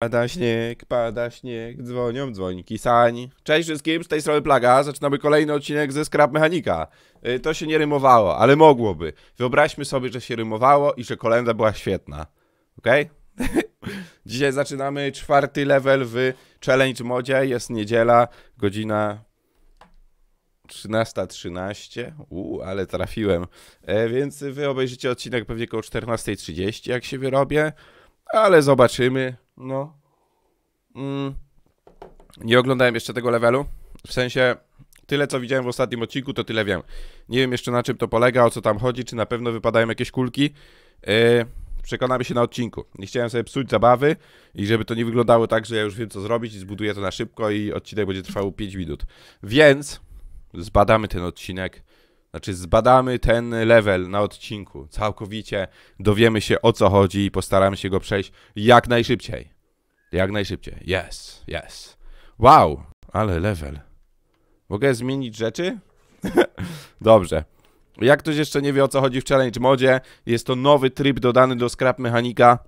Pada śnieg, pada śnieg, dzwonią dzwoniki sań. Cześć wszystkim, z tej strony Plaga, zaczynamy kolejny odcinek ze Scrap Mechanika. Y, to się nie rymowało, ale mogłoby. Wyobraźmy sobie, że się rymowało i że kolenda była świetna. Okej? Okay? Dzisiaj zaczynamy czwarty level w Challenge Modzie, jest niedziela, godzina 13.13, 13. Uuu, ale trafiłem. E, więc wy obejrzycie odcinek pewnie około 14.30, jak się wyrobię ale zobaczymy. No. Mm. Nie oglądałem jeszcze tego levelu. W sensie, tyle co widziałem w ostatnim odcinku, to tyle wiem. Nie wiem jeszcze na czym to polega, o co tam chodzi, czy na pewno wypadają jakieś kulki. Yy, przekonamy się na odcinku. Nie chciałem sobie psuć zabawy i żeby to nie wyglądało tak, że ja już wiem co zrobić i zbuduję to na szybko i odcinek będzie trwał 5 minut. Więc zbadamy ten odcinek znaczy zbadamy ten level na odcinku całkowicie, dowiemy się o co chodzi i postaramy się go przejść jak najszybciej. Jak najszybciej. Yes, yes. Wow, ale level. Mogę zmienić rzeczy? Dobrze. Jak ktoś jeszcze nie wie o co chodzi w Challenge Modzie, jest to nowy tryb dodany do Scrap Mechanika.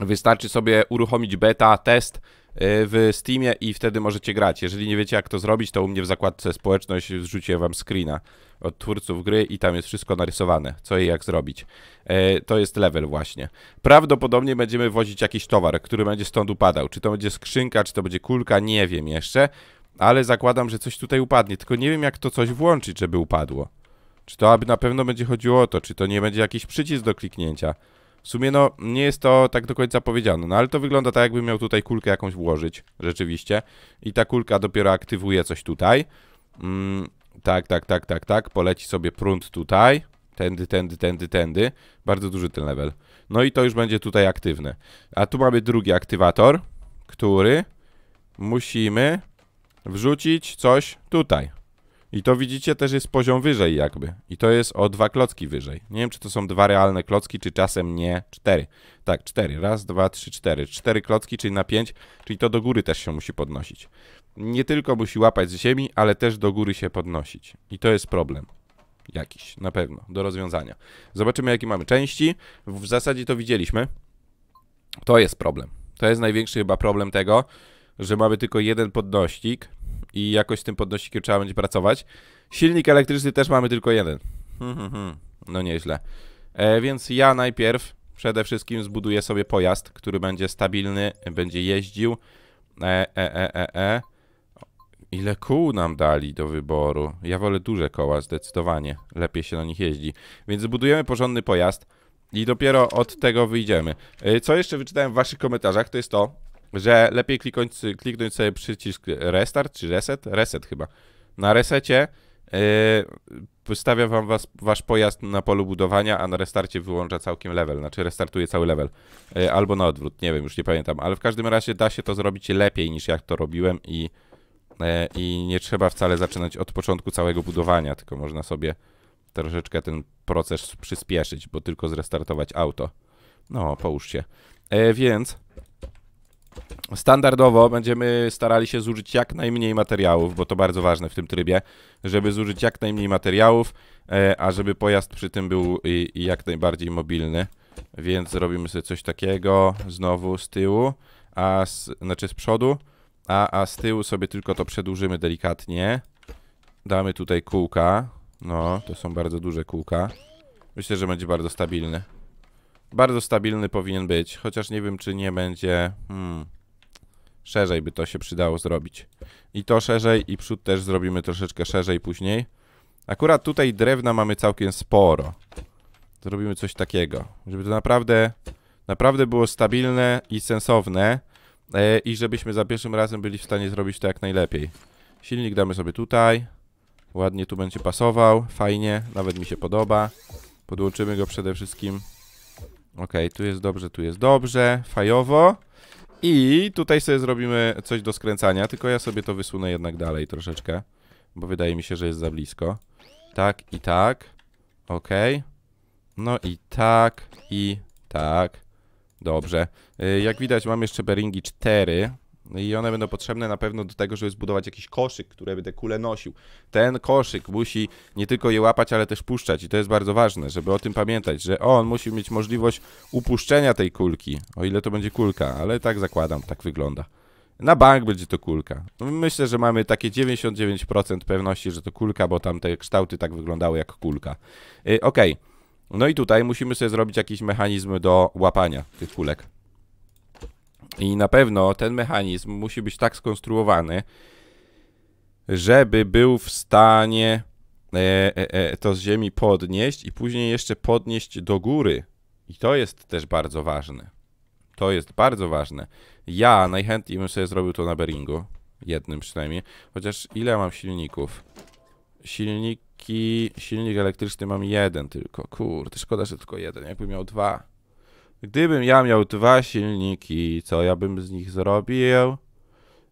Wystarczy sobie uruchomić beta, test Y, w Steamie i wtedy możecie grać. Jeżeli nie wiecie jak to zrobić, to u mnie w zakładce społeczność wrzucię wam screena od twórców gry i tam jest wszystko narysowane, co i jak zrobić. Y, to jest level właśnie. Prawdopodobnie będziemy wozić jakiś towar, który będzie stąd upadał. Czy to będzie skrzynka, czy to będzie kulka, nie wiem jeszcze, ale zakładam, że coś tutaj upadnie, tylko nie wiem jak to coś włączyć, żeby upadło. Czy to aby na pewno będzie chodziło o to, czy to nie będzie jakiś przycisk do kliknięcia. W sumie no, nie jest to tak do końca powiedziane, no ale to wygląda tak jakbym miał tutaj kulkę jakąś włożyć, rzeczywiście. I ta kulka dopiero aktywuje coś tutaj. Mm, tak, tak, tak, tak, tak, poleci sobie prąd tutaj. Tędy, tędy, tędy, tędy. Bardzo duży ten level. No i to już będzie tutaj aktywne. A tu mamy drugi aktywator, który musimy wrzucić coś tutaj. I to widzicie też jest poziom wyżej jakby. I to jest o dwa klocki wyżej. Nie wiem, czy to są dwa realne klocki, czy czasem nie. Cztery. Tak, cztery. Raz, dwa, trzy, cztery. Cztery klocki, czyli na pięć, czyli to do góry też się musi podnosić. Nie tylko musi łapać z ziemi, ale też do góry się podnosić. I to jest problem jakiś, na pewno, do rozwiązania. Zobaczymy, jakie mamy części. W zasadzie to widzieliśmy. To jest problem. To jest największy chyba problem tego, że mamy tylko jeden podnośnik i jakoś z tym podnosikiem trzeba będzie pracować. Silnik elektryczny też mamy tylko jeden. Hmm, hmm, hmm. no nieźle. E, więc ja najpierw przede wszystkim zbuduję sobie pojazd, który będzie stabilny, będzie jeździł. E, e, e, e, e, Ile kół nam dali do wyboru? Ja wolę duże koła, zdecydowanie. Lepiej się na nich jeździ. Więc zbudujemy porządny pojazd i dopiero od tego wyjdziemy. E, co jeszcze wyczytałem w waszych komentarzach, to jest to, że lepiej kliknąć, kliknąć sobie przycisk restart czy reset, reset chyba. Na resecie yy, e, stawia wam was, wasz pojazd na polu budowania, a na restarcie wyłącza całkiem level, znaczy restartuje cały level. Yy, albo na odwrót, nie wiem, już nie pamiętam, ale w każdym razie da się to zrobić lepiej niż jak to robiłem i, yy, i nie trzeba wcale zaczynać od początku całego budowania, tylko można sobie troszeczkę ten proces przyspieszyć, bo tylko zrestartować auto. No, połóż się. więc Standardowo będziemy starali się zużyć jak najmniej materiałów, bo to bardzo ważne w tym trybie, żeby zużyć jak najmniej materiałów, e, a żeby pojazd przy tym był jak najbardziej mobilny. Więc zrobimy sobie coś takiego znowu z tyłu, a z, znaczy z przodu, a, a z tyłu sobie tylko to przedłużymy delikatnie. Damy tutaj kółka. No, to są bardzo duże kółka. Myślę, że będzie bardzo stabilny. Bardzo stabilny powinien być, chociaż nie wiem, czy nie będzie... Hmm. Szerzej by to się przydało zrobić. I to szerzej, i przód też zrobimy troszeczkę szerzej później. Akurat tutaj drewna mamy całkiem sporo. Zrobimy coś takiego, żeby to naprawdę, naprawdę było stabilne i sensowne e, i żebyśmy za pierwszym razem byli w stanie zrobić to jak najlepiej. Silnik damy sobie tutaj. Ładnie tu będzie pasował, fajnie, nawet mi się podoba. Podłączymy go przede wszystkim. Ok, tu jest dobrze, tu jest dobrze, fajowo. I tutaj sobie zrobimy coś do skręcania, tylko ja sobie to wysunę jednak dalej troszeczkę, bo wydaje mi się, że jest za blisko. Tak i tak. ok, No i tak i tak. Dobrze. Y, jak widać mam jeszcze beringi 4, i one będą potrzebne na pewno do tego, żeby zbudować jakiś koszyk, który by te kule nosił. Ten koszyk musi nie tylko je łapać, ale też puszczać. I to jest bardzo ważne, żeby o tym pamiętać, że on musi mieć możliwość upuszczenia tej kulki. O ile to będzie kulka, ale tak zakładam, tak wygląda. Na bank będzie to kulka. No, myślę, że mamy takie 99% pewności, że to kulka, bo tam te kształty tak wyglądały jak kulka. Yy, ok. No i tutaj musimy sobie zrobić jakiś mechanizm do łapania tych kulek. I na pewno ten mechanizm musi być tak skonstruowany, żeby był w stanie e, e, e, to z ziemi podnieść i później jeszcze podnieść do góry. I to jest też bardzo ważne. To jest bardzo ważne. Ja najchętniej bym sobie zrobił to na Beringu. Jednym przynajmniej. Chociaż ile mam silników? Silniki... Silnik elektryczny mam jeden tylko. Kurde, szkoda, że tylko jeden. Jakbym miał dwa, Gdybym ja miał dwa silniki, co ja bym z nich zrobił?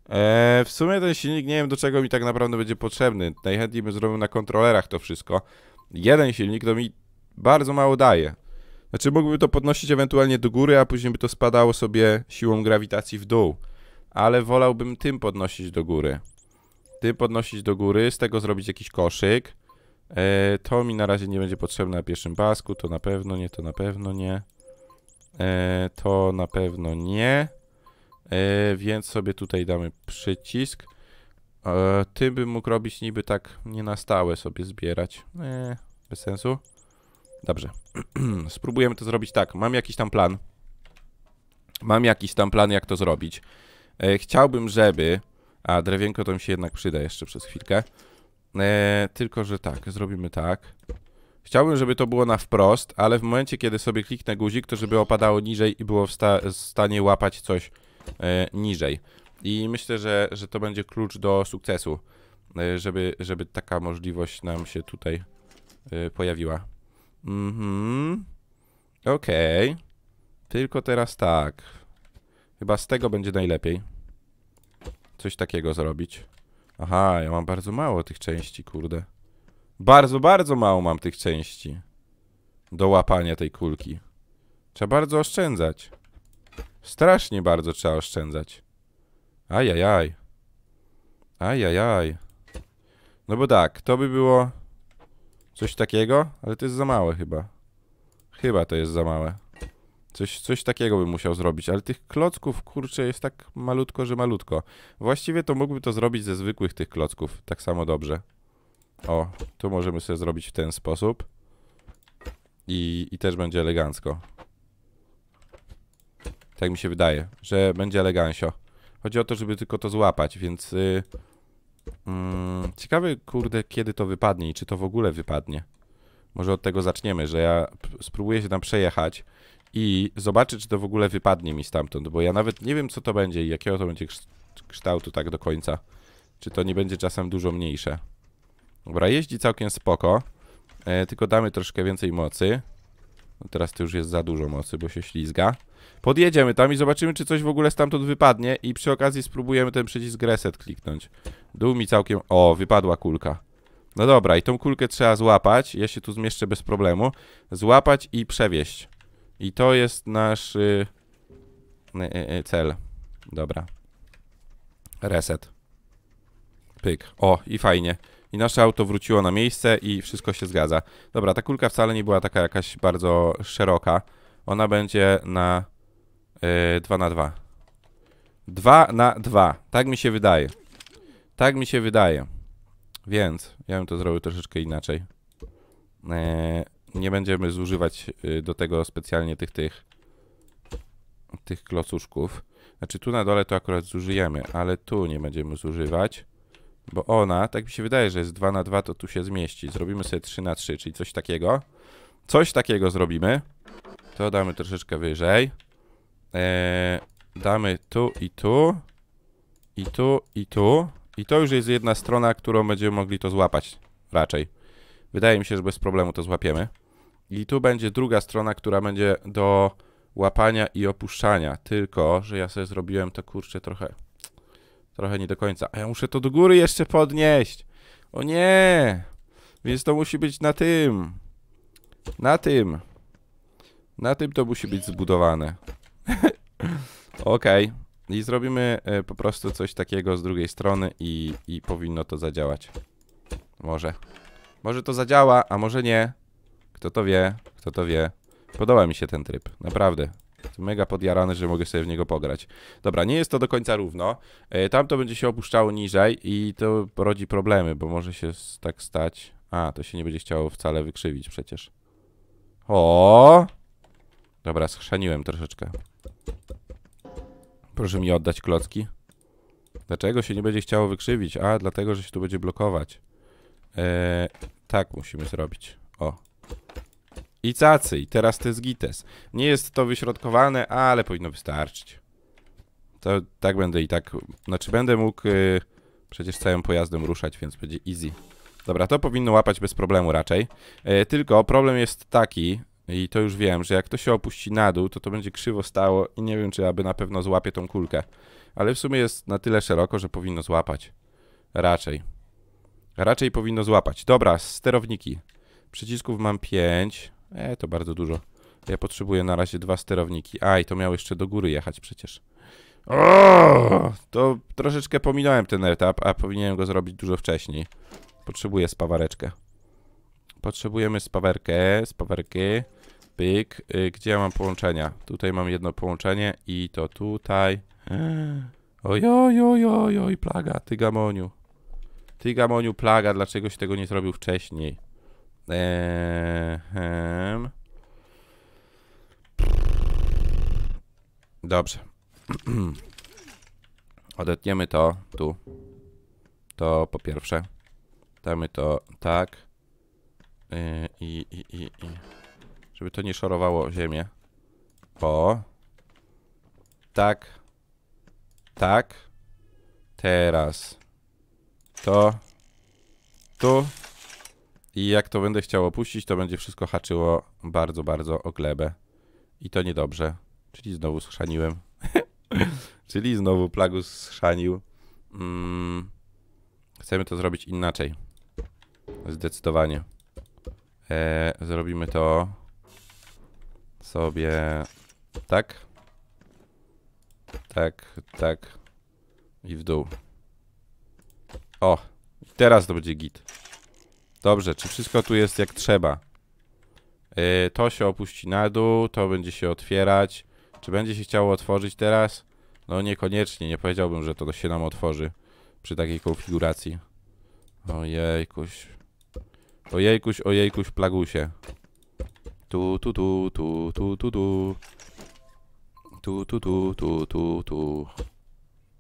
Eee, w sumie ten silnik nie wiem do czego mi tak naprawdę będzie potrzebny. Najchętniej bym zrobił na kontrolerach to wszystko. Jeden silnik to mi bardzo mało daje. Znaczy mógłby to podnosić ewentualnie do góry, a później by to spadało sobie siłą grawitacji w dół. Ale wolałbym tym podnosić do góry. Tym podnosić do góry, z tego zrobić jakiś koszyk. Eee, to mi na razie nie będzie potrzebne na pierwszym pasku, to na pewno nie, to na pewno nie. E, to na pewno nie. E, więc sobie tutaj damy przycisk. E, Ty bym mógł robić niby tak nie na stałe sobie zbierać. Bez sensu. Dobrze. Spróbujemy to zrobić tak. Mam jakiś tam plan. Mam jakiś tam plan, jak to zrobić. Chciałbym, żeby... A, drewienko to mi się jednak przyda jeszcze przez chwilkę. Tylko, że tak. Zrobimy tak. Chciałbym, żeby to było na wprost, ale w momencie, kiedy sobie kliknę guzik, to żeby opadało niżej i było w, sta w stanie łapać coś e, niżej. I myślę, że, że to będzie klucz do sukcesu, e, żeby, żeby taka możliwość nam się tutaj e, pojawiła. Mhm. Okej. Okay. Tylko teraz tak. Chyba z tego będzie najlepiej. Coś takiego zrobić. Aha, ja mam bardzo mało tych części, kurde. Bardzo, bardzo mało mam tych części do łapania tej kulki. Trzeba bardzo oszczędzać. Strasznie bardzo trzeba oszczędzać. Ajajaj. Ajajaj. No bo tak, to by było coś takiego, ale to jest za małe chyba. Chyba to jest za małe. Coś, coś takiego bym musiał zrobić, ale tych klocków, kurczę, jest tak malutko, że malutko. Właściwie to mógłby to zrobić ze zwykłych tych klocków, tak samo dobrze. O, tu możemy sobie zrobić w ten sposób. I, i też będzie elegancko. Tak mi się wydaje, że będzie elegancio. Chodzi o to, żeby tylko to złapać, więc... Yy, mm, ciekawy, kurde, kiedy to wypadnie i czy to w ogóle wypadnie. Może od tego zaczniemy, że ja spróbuję się tam przejechać i zobaczyć, czy to w ogóle wypadnie mi stamtąd, bo ja nawet nie wiem, co to będzie i jakiego to będzie kształtu tak do końca. Czy to nie będzie czasem dużo mniejsze. Dobra, jeździ całkiem spoko. E, tylko damy troszkę więcej mocy. No teraz to już jest za dużo mocy, bo się ślizga. Podjedziemy tam i zobaczymy, czy coś w ogóle stamtąd wypadnie i przy okazji spróbujemy ten przycisk reset kliknąć. Dół mi całkiem... O, wypadła kulka. No dobra, i tą kulkę trzeba złapać. Ja się tu zmieszczę bez problemu. Złapać i przewieźć. I to jest nasz y... Y, y, y cel. Dobra. Reset. Pyk. O, i fajnie i nasze auto wróciło na miejsce i wszystko się zgadza. Dobra, ta kulka wcale nie była taka jakaś bardzo szeroka. Ona będzie na yy, 2 na 2. 2 na 2. Tak mi się wydaje. Tak mi się wydaje. Więc ja bym to zrobił troszeczkę inaczej. Yy, nie będziemy zużywać yy, do tego specjalnie tych, tych, tych klocuszków. Znaczy tu na dole to akurat zużyjemy, ale tu nie będziemy zużywać. Bo ona, tak mi się wydaje, że jest 2 na 2 to tu się zmieści. Zrobimy sobie 3 na 3 czyli coś takiego. Coś takiego zrobimy. To damy troszeczkę wyżej. Eee, damy tu i tu. I tu, i tu. I to już jest jedna strona, którą będziemy mogli to złapać raczej. Wydaje mi się, że bez problemu to złapiemy. I tu będzie druga strona, która będzie do łapania i opuszczania. Tylko, że ja sobie zrobiłem to kurczę trochę Trochę nie do końca. A ja muszę to do góry jeszcze podnieść. O nie! Więc to musi być na tym. Na tym. Na tym to musi być zbudowane. Okej. Okay. I zrobimy e, po prostu coś takiego z drugiej strony i, i powinno to zadziałać. Może. Może to zadziała, a może nie. Kto to wie, kto to wie. Podoba mi się ten tryb, naprawdę. Mega podjarany, że mogę sobie w niego pograć. Dobra, nie jest to do końca równo. E, tam to będzie się opuszczało niżej i to rodzi problemy, bo może się tak stać. A, to się nie będzie chciało wcale wykrzywić przecież. O! Dobra, schrzaniłem troszeczkę. Proszę mi oddać klocki. Dlaczego się nie będzie chciało wykrzywić? A, dlatego, że się tu będzie blokować. Eee, tak musimy zrobić. O, i cacy, i teraz to jest gites. Nie jest to wyśrodkowane, ale powinno wystarczyć. To tak będę i tak, znaczy będę mógł yy, przecież całym pojazdem ruszać, więc będzie easy. Dobra, to powinno łapać bez problemu raczej. Yy, tylko problem jest taki, i to już wiem, że jak to się opuści na dół, to to będzie krzywo stało i nie wiem, czy aby na pewno złapie tą kulkę. Ale w sumie jest na tyle szeroko, że powinno złapać. Raczej. Raczej powinno złapać. Dobra, sterowniki. Przycisków mam 5. E, to bardzo dużo. Ja potrzebuję na razie dwa sterowniki. A, i to miał jeszcze do góry jechać przecież. O, to troszeczkę pominąłem ten etap, a powinienem go zrobić dużo wcześniej. Potrzebuję spawareczkę. Potrzebujemy spawerkę, spawerkę. Pyk. Y, gdzie ja mam połączenia? Tutaj mam jedno połączenie i to tutaj. Oj, oj, oj, oj, oj plaga, ty gamoniu. Ty gamoniu, plaga, dlaczego się tego nie zrobił wcześniej? Dobrze. Odetniemy to tu. To po pierwsze. Damy to tak. Y, I, i, i, i. Żeby to nie szorowało ziemię. Po. Tak. Tak. Teraz. To. Tu. I jak to będę chciał opuścić, to będzie wszystko haczyło bardzo, bardzo o glebę. I to niedobrze. Czyli znowu schrzaniłem. Czyli znowu Plagus schrzanił. Mm. Chcemy to zrobić inaczej. Zdecydowanie. E, zrobimy to sobie tak. Tak, tak. I w dół. O, teraz to będzie git. Dobrze, czy wszystko tu jest jak trzeba? Yy, to się opuści na dół, to będzie się otwierać. Czy będzie się chciało otworzyć teraz? No niekoniecznie, nie powiedziałbym, że to się nam otworzy przy takiej konfiguracji. Ojejkuś. Ojejkuś, ojejkuś, plagusie. Tu, tu, tu, tu, tu, tu, tu. Tu, tu, tu, tu, tu, tu.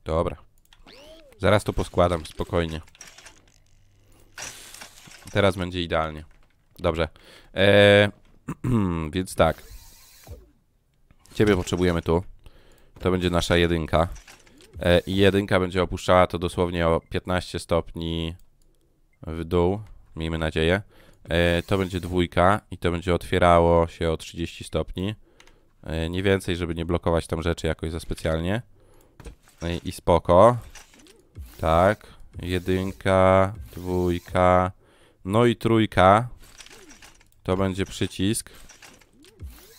Dobra. Zaraz to poskładam, spokojnie. Teraz będzie idealnie. Dobrze. Eee, więc tak. Ciebie potrzebujemy tu. To będzie nasza jedynka. E, I jedynka będzie opuszczała to dosłownie o 15 stopni w dół. Miejmy nadzieję. E, to będzie dwójka i to będzie otwierało się o 30 stopni. E, nie więcej, żeby nie blokować tam rzeczy jakoś za specjalnie. I spoko. Tak. Jedynka, dwójka, no i trójka. To będzie przycisk.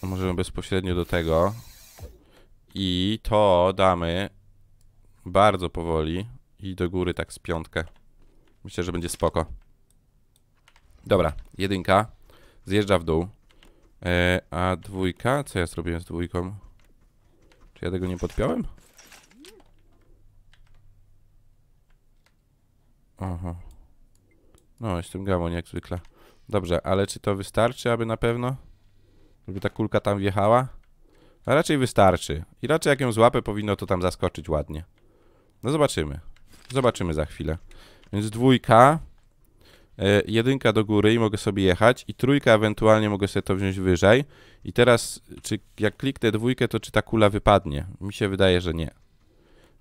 Możemy bezpośrednio do tego. I to damy bardzo powoli i do góry tak z piątkę. Myślę, że będzie spoko. Dobra, jedynka. Zjeżdża w dół. E, a dwójka? Co ja zrobiłem z dwójką? Czy ja tego nie podpiąłem? Aha. No, jestem gamon jak zwykle. Dobrze, ale czy to wystarczy, aby na pewno? Żeby ta kulka tam wjechała? A raczej wystarczy. I raczej jak ją złapę, powinno to tam zaskoczyć ładnie. No zobaczymy. Zobaczymy za chwilę. Więc dwójka, e, jedynka do góry i mogę sobie jechać i trójka ewentualnie mogę sobie to wziąć wyżej. I teraz, czy jak kliknę dwójkę, to czy ta kula wypadnie? Mi się wydaje, że nie.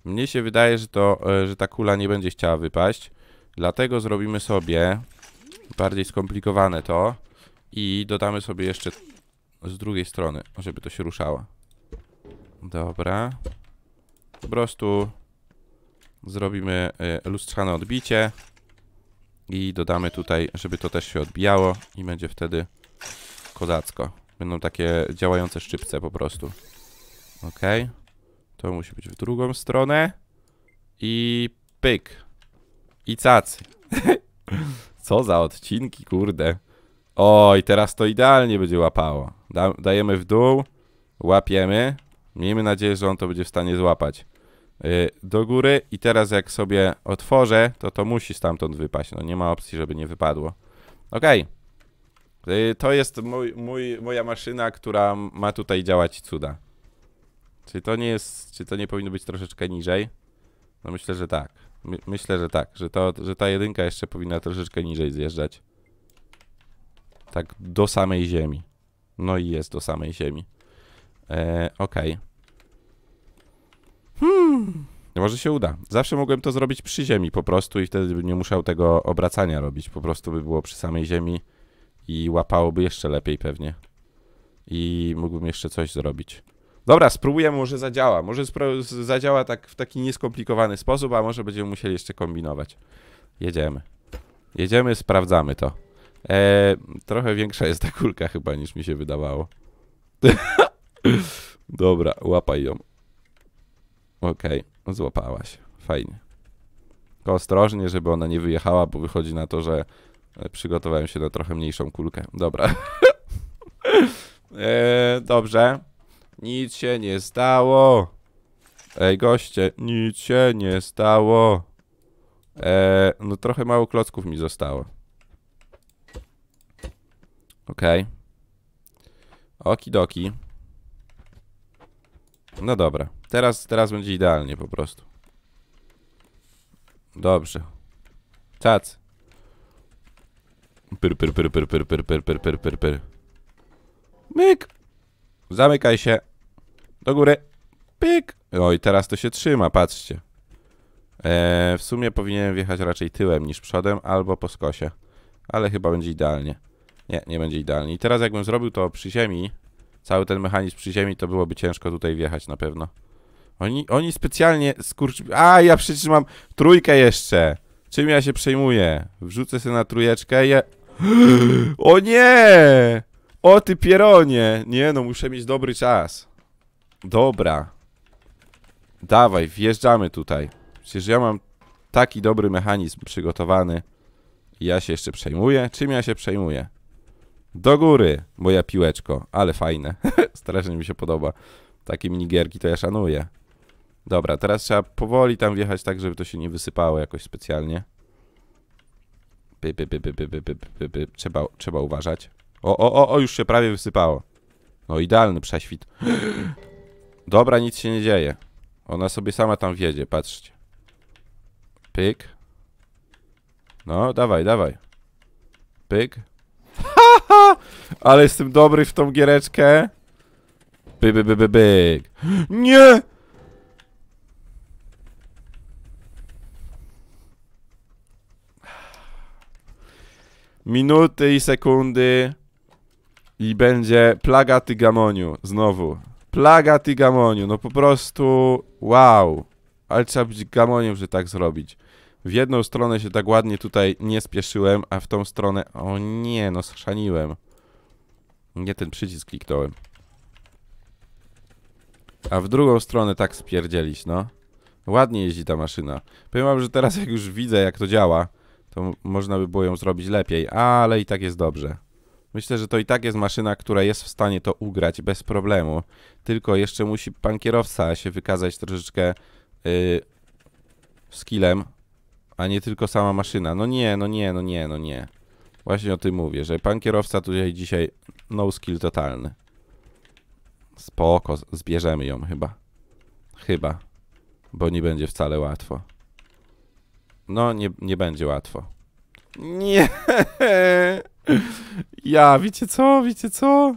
Mnie się wydaje, że, to, e, że ta kula nie będzie chciała wypaść. Dlatego zrobimy sobie bardziej skomplikowane to i dodamy sobie jeszcze z drugiej strony, żeby to się ruszało. Dobra. Po prostu zrobimy e, lustrzane odbicie i dodamy tutaj, żeby to też się odbijało i będzie wtedy kozacko. Będą takie działające szczypce po prostu. Ok. To musi być w drugą stronę i pyk. I cacy. Co za odcinki, kurde. Oj, teraz to idealnie będzie łapało. Da dajemy w dół, łapiemy. Miejmy nadzieję, że on to będzie w stanie złapać. Y, do góry i teraz jak sobie otworzę, to to musi stamtąd wypaść. No nie ma opcji, żeby nie wypadło. Okej. Okay. to jest mój, mój, moja maszyna, która ma tutaj działać cuda. Czy to nie jest, czy to nie powinno być troszeczkę niżej? No myślę, że tak. My, myślę, że tak, że, to, że ta jedynka jeszcze powinna troszeczkę niżej zjeżdżać. Tak do samej ziemi. No i jest do samej ziemi. Ok. E, okej. Okay. Hmm. Może się uda. Zawsze mogłem to zrobić przy ziemi po prostu i wtedy bym nie musiał tego obracania robić. Po prostu by było przy samej ziemi i łapałoby jeszcze lepiej pewnie. I mógłbym jeszcze coś zrobić. Dobra, spróbuję, może zadziała. Może zadziała tak w taki nieskomplikowany sposób, a może będziemy musieli jeszcze kombinować. Jedziemy. Jedziemy, sprawdzamy to. Eee, trochę większa jest ta kulka chyba niż mi się wydawało. Dobra, łapaj ją. Okej, okay, złapałaś. Fajnie. Tylko ostrożnie, żeby ona nie wyjechała, bo wychodzi na to, że e, przygotowałem się na trochę mniejszą kulkę. Dobra. eee, dobrze. Nic się nie stało. Ej, goście, nic się nie stało. Eee, no trochę mało klocków mi zostało. Okej. Okay. Okidoki. No dobra. Teraz, teraz będzie idealnie po prostu. Dobrze. Cac. Pyr, pyr, pyr, pyr, pyr, pyr, pyr, pyr, pyr, pyr, Myk! Zamykaj się. Do góry. Pyk. Oj, i teraz to się trzyma, patrzcie. E, w sumie powinienem wjechać raczej tyłem niż przodem, albo po skosie. Ale chyba będzie idealnie. Nie, nie będzie idealnie. I teraz jakbym zrobił to przy ziemi, cały ten mechanizm przy ziemi, to byłoby ciężko tutaj wjechać na pewno. Oni, oni specjalnie skurcz... A, ja przytrzymam trójkę jeszcze! Czym ja się przejmuję? Wrzucę sobie na trójeczkę i... o nie! O ty pieronie! Nie no, muszę mieć dobry czas. Dobra. Dawaj, wjeżdżamy tutaj. Przecież ja mam taki dobry mechanizm przygotowany. Ja się jeszcze przejmuję? Czym ja się przejmuję? Do góry, moja piłeczko. Ale fajne. Strasznie mi się podoba. Takie minigierki to ja szanuję. Dobra, teraz trzeba powoli tam wjechać tak, żeby to się nie wysypało jakoś specjalnie. Py, py, py, py, py, py, Trzeba, trzeba uważać. o, o, o, już się prawie wysypało. No, idealny prześwit. Dobra, nic się nie dzieje. Ona sobie sama tam wjedzie, patrzcie. Pyk. No, dawaj, dawaj. Pyk. Ha, ha! Ale jestem dobry w tą giereczkę. By, by, by, by, byk. Nie! Minuty i sekundy. I będzie plaga tygamoniu. Znowu. Plaga ty gamoniu, no po prostu wow. Ale trzeba być gamoniem, że tak zrobić. W jedną stronę się tak ładnie tutaj nie spieszyłem, a w tą stronę... O nie, no schrzaniłem. Nie ten przycisk kliknąłem. A w drugą stronę tak spierdzielić, no. Ładnie jeździ ta maszyna. Powiem wam, że teraz jak już widzę, jak to działa, to można by było ją zrobić lepiej, ale i tak jest dobrze. Myślę, że to i tak jest maszyna, która jest w stanie to ugrać bez problemu. Tylko jeszcze musi pan kierowca się wykazać troszeczkę yy, skillem, a nie tylko sama maszyna. No nie, no nie, no nie, no nie. Właśnie o tym mówię, że pan kierowca tutaj dzisiaj no skill totalny. Spoko, zbierzemy ją chyba. Chyba. Bo nie będzie wcale łatwo. No, nie, nie będzie łatwo. Nie. Ja, wiecie co, wiecie co?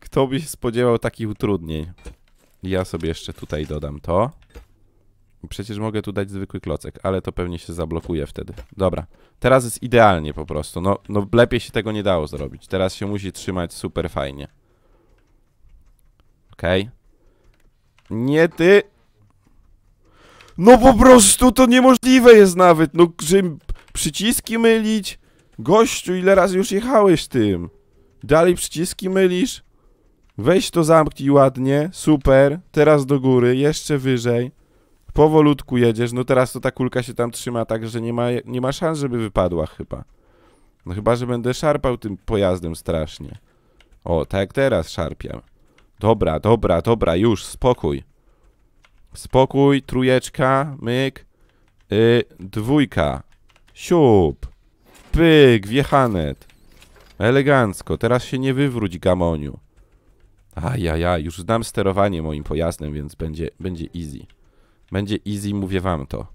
Kto by się spodziewał takich utrudnień? Ja sobie jeszcze tutaj dodam to. Przecież mogę tu dać zwykły klocek, ale to pewnie się zablokuje wtedy. Dobra, teraz jest idealnie po prostu. No, no lepiej się tego nie dało zrobić. Teraz się musi trzymać super fajnie. Okej. Okay. Nie ty! No po prostu to niemożliwe jest nawet, no że Przyciski mylić? Gościu, ile razy już jechałeś tym? Dalej przyciski mylisz? Weź to zamknij ładnie, super, teraz do góry, jeszcze wyżej. Powolutku jedziesz, no teraz to ta kulka się tam trzyma tak, że nie ma, nie ma szans, żeby wypadła chyba. No chyba, że będę szarpał tym pojazdem strasznie. O, tak jak teraz szarpiam. Dobra, dobra, dobra, już, spokój. Spokój, trójeczka, myk. Yy, dwójka. Siup. Pyk, wiechanet. Elegancko, teraz się nie wywróć, gamoniu. ja, już znam sterowanie moim pojazdem, więc będzie, będzie easy. Będzie easy, mówię wam to.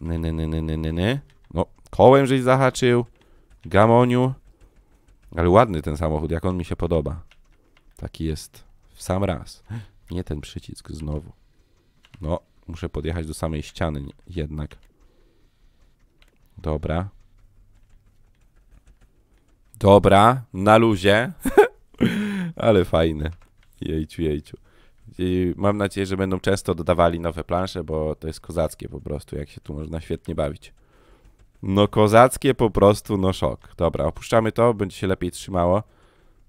Ny, ny, ny, ny, ny, ny. No, kołem żeś zahaczył. Gamoniu. Ale ładny ten samochód, jak on mi się podoba. Taki jest. W sam raz. Nie ten przycisk, znowu. No, muszę podjechać do samej ściany jednak. Dobra. Dobra, na luzie. Ale fajne. Jejciu, jejciu. I mam nadzieję, że będą często dodawali nowe plansze, bo to jest kozackie po prostu, jak się tu można świetnie bawić. No kozackie po prostu, no szok. Dobra, opuszczamy to, będzie się lepiej trzymało,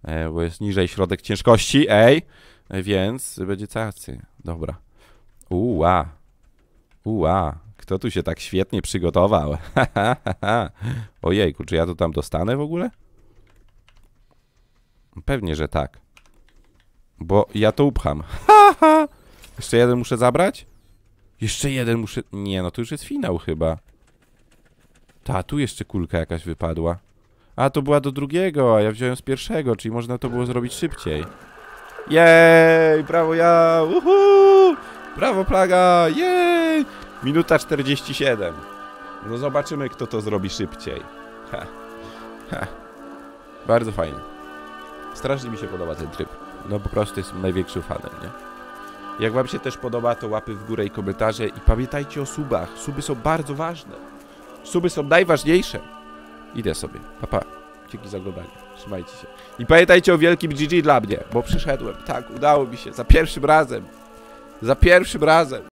e, bo jest niżej środek ciężkości, ej, e, więc będzie cacy. Dobra. Uła. Uła. Kto tu się tak świetnie przygotował? Ojejku, czy ja to tam dostanę w ogóle? Pewnie, że tak. Bo ja to upcham. Jeszcze jeden muszę zabrać? Jeszcze jeden muszę... Nie, no to już jest finał chyba. Ta, tu jeszcze kulka jakaś wypadła. A, to była do drugiego, a ja wziąłem z pierwszego, czyli można to było zrobić szybciej. Jej, brawo ja! Uhu! Brawo plaga! Jej! Minuta 47. No zobaczymy, kto to zrobi szybciej. Ha. Ha. Bardzo fajnie. Strasznie mi się podoba ten tryb. No po prostu jestem największym fanem, nie? Jak wam się też podoba, to łapy w górę i komentarze. I pamiętajcie o subach. Suby są bardzo ważne. Suby są najważniejsze. Idę sobie. Papa. Pa. Dzięki za oglądanie. Trzymajcie się. I pamiętajcie o wielkim GG dla mnie, bo przyszedłem. Tak, udało mi się. Za pierwszym razem. Za pierwszym razem.